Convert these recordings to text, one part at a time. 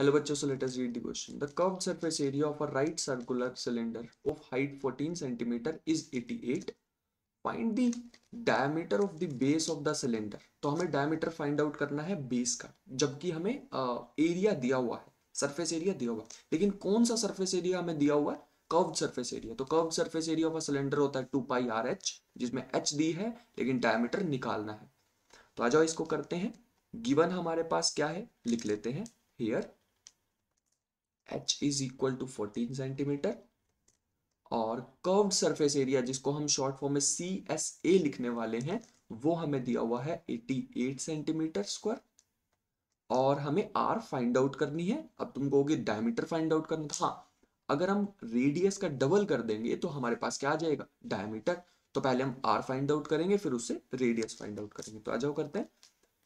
hello बच्चों so let us read the question the curve surface area of a right circular cylinder of height 14 centimetre is 88 find the diameter of the base of the cylinder तो हमें diameter find out करना है base का जबकि हमें area uh, दिया हुआ है सरफेस एरिया दिया हुआ लेकिन कौन सा सरफेस एरिया हमें दिया हुआ है कर्व सरफेस एरिया तो curve surface area of a cylinder होता है 2 पाई आर एच जिसमें एच दी है लेकिन डायमीटर निकालना है तो आ जाओ इसको करते हैं गिवन हमारे पास क्या है लिख लेते हैं here h is equal to fourteen centimetre और कर्व सरफेस एरिया जिसको हम शॉर्ट फॉर्म में सी एस ए लिखने वाले हैं वो हमें दिया हुआ है 88 सेंटीमीटर स्क्वायर और हमें आर फाइंड आउट करनी है अब तुम कहोगे डायमीटर फाइंड आउट करना था हाँ अगर हम रेडियस का डबल कर देंगे तो हमारे पास क्या आ जाएगा डायमीटर तो पहले हम आर फाइंड आउट करेंगे फिर उससे रेडियस फाइंड आउट करेंगे तो आ जाओ करते हैं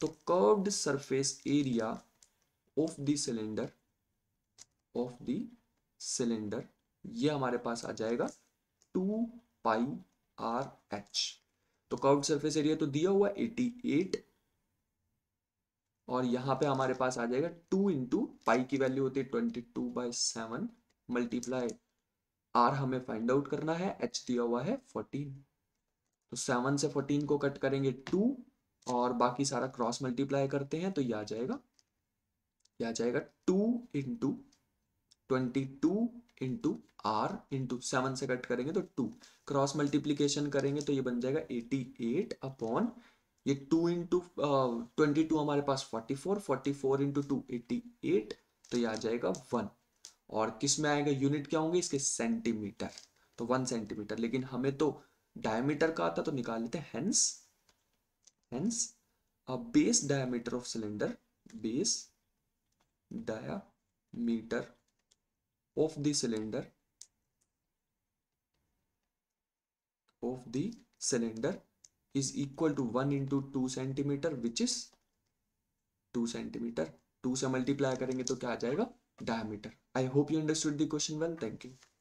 तो curved surface area of the cylinder of the cylinder ये हमारे पास आ जाएगा टू पाई आर एच तो कर्व्ड सरफेस एरिया तो दिया हुआ 88 और यहां पे हमारे पास आ जाएगा 2 इंटू पाई की वैल्यू होती है 22 two by seven multiply R हमें फाइंड आउट करना है एच दिया हुआ है 14 तो 7 से 14 को कट करेंगे 2 और बाकी सारा क्रॉस मल्टीप्लाई करते हैं तो यह आ जाएगा यह आ जाएगा 2 into twenty two into R into seven से कट करेंगे तो टू क्रॉस मल्टीप्लीकेशन करेंगे तो ये बन जाएगा एटी एट अपॉन ये टू इंटू ट्वेंटी टू हमारे पास forty four forty four into two eighty eight तो ये आ जाएगा वन और किस में आएगा यूनिट क्या होंगे इसके सेंटीमीटर तो वन सेंटीमीटर लेकिन हमें तो डायमीटर का आता तो निकाल लेते हैं hence a base diameter of cylinder base diameter of the cylinder of the cylinder is equal to 1 into 2 centimetre which is 2 centimetre 2 से मल्टीप्लाई करेंगे तो क्या आ जाएगा diameter I hope you understood the question well thank you